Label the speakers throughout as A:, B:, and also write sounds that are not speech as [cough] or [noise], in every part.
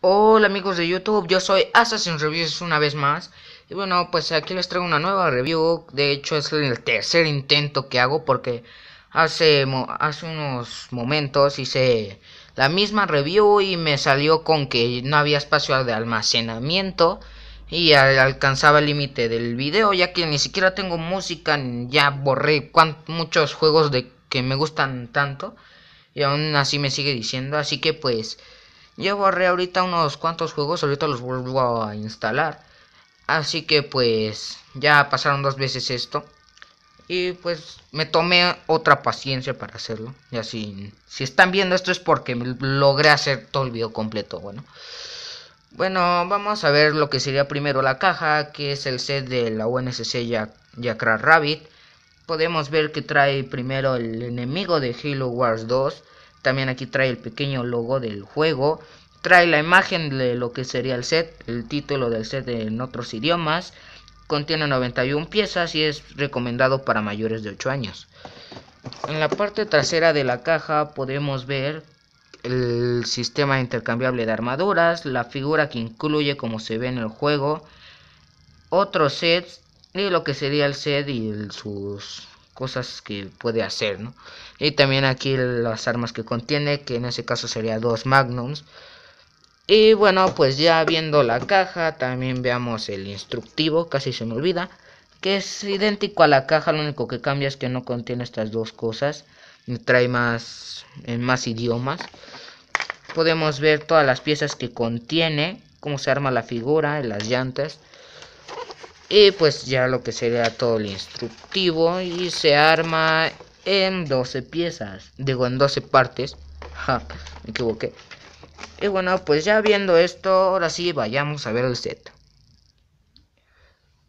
A: Hola amigos de YouTube, yo soy Assassin Reviews una vez más Y bueno, pues aquí les traigo una nueva review De hecho es el tercer intento que hago porque hace, hace unos momentos hice la misma review Y me salió con que no había espacio de almacenamiento Y alcanzaba el límite del video ya que ni siquiera tengo música Ya borré muchos juegos de que me gustan tanto Y aún así me sigue diciendo, así que pues... Yo borré ahorita unos cuantos juegos, ahorita los vuelvo a instalar. Así que pues ya pasaron dos veces esto. Y pues me tomé otra paciencia para hacerlo. Y así, si están viendo esto es porque logré hacer todo el video completo. Bueno, bueno vamos a ver lo que sería primero la caja, que es el set de la UNSC Yakra Rabbit. Podemos ver que trae primero el enemigo de Halo Wars 2, también aquí trae el pequeño logo del juego. Trae la imagen de lo que sería el set, el título del set en otros idiomas. Contiene 91 piezas y es recomendado para mayores de 8 años. En la parte trasera de la caja podemos ver el sistema intercambiable de armaduras, la figura que incluye como se ve en el juego, otros sets y lo que sería el set y sus cosas que puede hacer, ¿no? Y también aquí las armas que contiene, que en ese caso sería dos magnums. Y bueno, pues ya viendo la caja, también veamos el instructivo, casi se me olvida, que es idéntico a la caja, lo único que cambia es que no contiene estas dos cosas, trae más, en eh, más idiomas. Podemos ver todas las piezas que contiene, cómo se arma la figura, las llantas, y pues ya lo que sería todo el instructivo y se arma en 12 piezas, digo en 12 partes. me equivoqué. Y bueno, pues ya viendo esto, ahora sí vayamos a ver el set.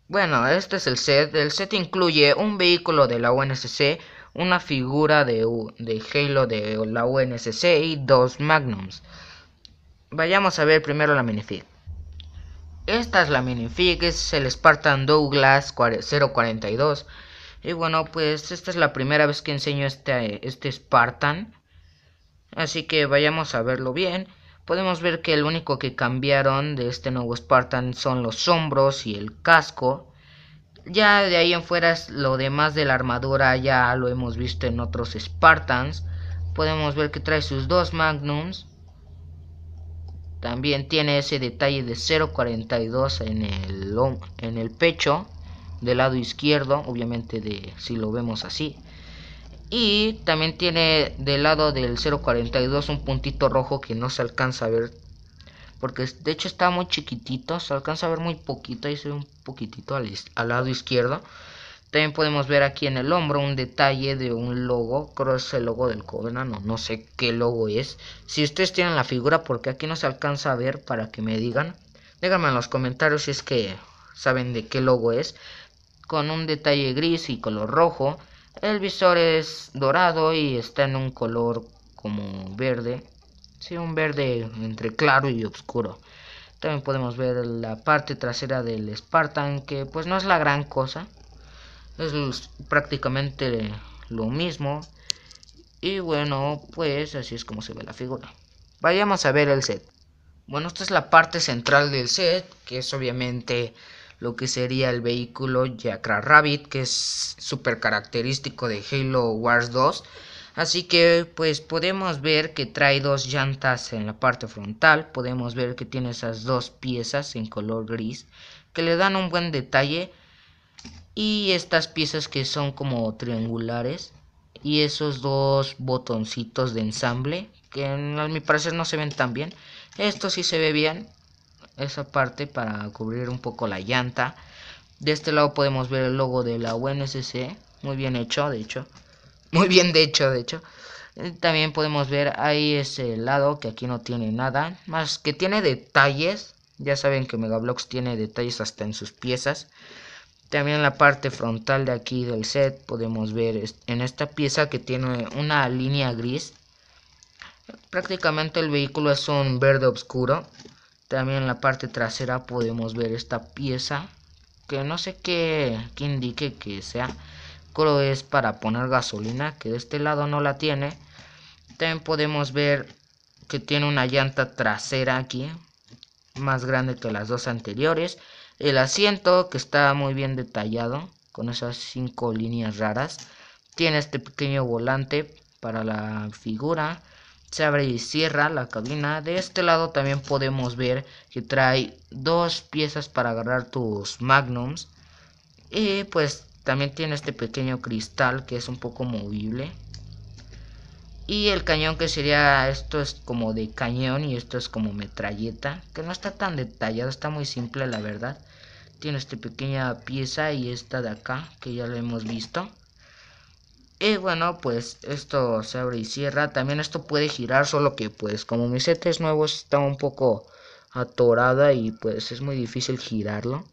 A: Bueno, este es el set. El set incluye un vehículo de la UNSC, una figura de, de Halo de la UNSC y dos Magnums. Vayamos a ver primero la minifig. Esta es la minifig, es el Spartan Douglas 042. Y bueno, pues esta es la primera vez que enseño este, este Spartan. Así que vayamos a verlo bien. Podemos ver que el único que cambiaron de este nuevo Spartan son los hombros y el casco. Ya de ahí en fuera lo demás de la armadura ya lo hemos visto en otros Spartans. Podemos ver que trae sus dos Magnums también tiene ese detalle de 0.42 en el, en el pecho del lado izquierdo, obviamente de si lo vemos así. Y también tiene del lado del 0.42 un puntito rojo que no se alcanza a ver. Porque de hecho está muy chiquitito, se alcanza a ver muy poquito, ahí se ve un poquitito al, al lado izquierdo. También podemos ver aquí en el hombro un detalle de un logo. Creo es el logo del Covenant, No sé qué logo es. Si ustedes tienen la figura, porque aquí no se alcanza a ver para que me digan. Díganme en los comentarios si es que saben de qué logo es. Con un detalle gris y color rojo. El visor es dorado y está en un color como verde. Sí, un verde entre claro y oscuro. También podemos ver la parte trasera del Spartan, que pues no es la gran cosa es prácticamente lo mismo. Y bueno, pues así es como se ve la figura. Vayamos a ver el set. Bueno, esta es la parte central del set, que es obviamente lo que sería el vehículo Yakra Rabbit, que es súper característico de Halo Wars 2. Así que pues podemos ver que trae dos llantas en la parte frontal, podemos ver que tiene esas dos piezas en color gris, que le dan un buen detalle y estas piezas que son como triangulares y esos dos botoncitos de ensamble que a mi parecer no se ven tan bien esto sí se ve bien esa parte para cubrir un poco la llanta de este lado podemos ver el logo de la UNSC muy bien hecho de hecho [laughs] muy bien de hecho de hecho eh, también podemos ver ahí ese lado que aquí no tiene nada más que tiene detalles ya saben que Megablocks tiene detalles hasta en sus piezas también la parte frontal de aquí del set podemos ver en esta pieza que tiene una línea gris. Prácticamente el vehículo es un verde oscuro. También en la parte trasera podemos ver esta pieza que no sé qué, indique que sea. Creo es para poner gasolina que de este lado no la tiene. También podemos ver que tiene una llanta trasera aquí más grande que las dos anteriores el asiento, que está muy bien detallado, con esas cinco líneas raras. Tiene este pequeño volante para la figura. Se abre y cierra la cabina. De este lado también podemos ver que trae dos piezas para agarrar tus magnums. Y pues también tiene este pequeño cristal que es un poco movible. Y el cañón que sería, esto es como de cañón y esto es como metralleta. Que no está tan detallado, está muy simple la verdad tiene esta pequeña pieza y esta de acá que ya lo hemos visto y bueno pues esto se abre y cierra también esto puede girar solo que pues como mi set es nuevo está un poco atorada y pues es muy difícil girarlo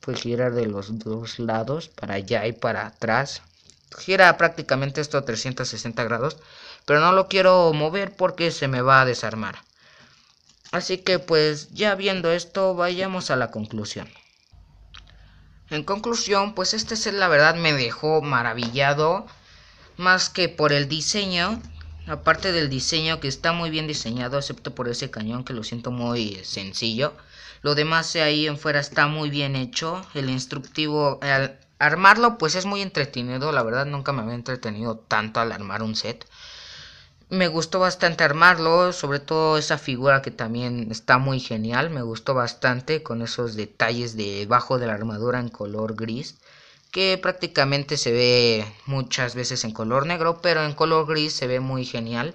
A: puede girar de los dos lados para allá y para atrás gira prácticamente esto a 360 grados pero no lo quiero mover porque se me va a desarmar así que pues ya viendo esto vayamos a la conclusión en conclusión, pues este set la verdad me dejó maravillado más que por el diseño. Aparte del diseño que está muy bien diseñado, excepto por ese cañón que lo siento muy sencillo. Lo demás ahí en fuera está muy bien hecho. El instructivo, al armarlo pues es muy entretenido. La verdad nunca me había entretenido tanto al armar un set me gustó bastante armarlo, sobre todo esa figura que también está muy genial, me gustó bastante con esos detalles debajo de la armadura en color gris, que prácticamente se ve muchas veces en color negro, pero en color gris se ve muy genial.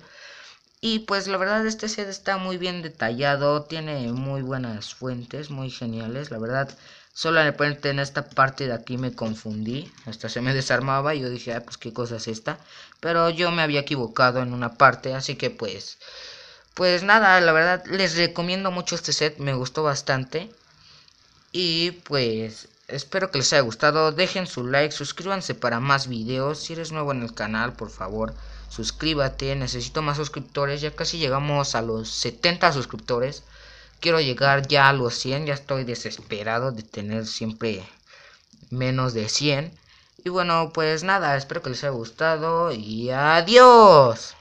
A: Y pues la verdad este set está muy bien detallado, tiene muy buenas fuentes, muy geniales. La verdad, solo el en esta parte de aquí me confundí, hasta se me desarmaba y yo dije, ah, pues qué cosa es esta. Pero yo me había equivocado en una parte, así que pues, pues nada, la verdad les recomiendo mucho este set, me gustó bastante. Y pues espero que les haya gustado, dejen su like, suscríbanse para más videos, si eres nuevo en el canal, por favor. Suscríbete, necesito más suscriptores, ya casi llegamos a los 70 suscriptores. Quiero llegar ya a los 100, ya estoy desesperado de tener siempre menos de 100. Y bueno, pues nada, espero que les haya gustado y adiós.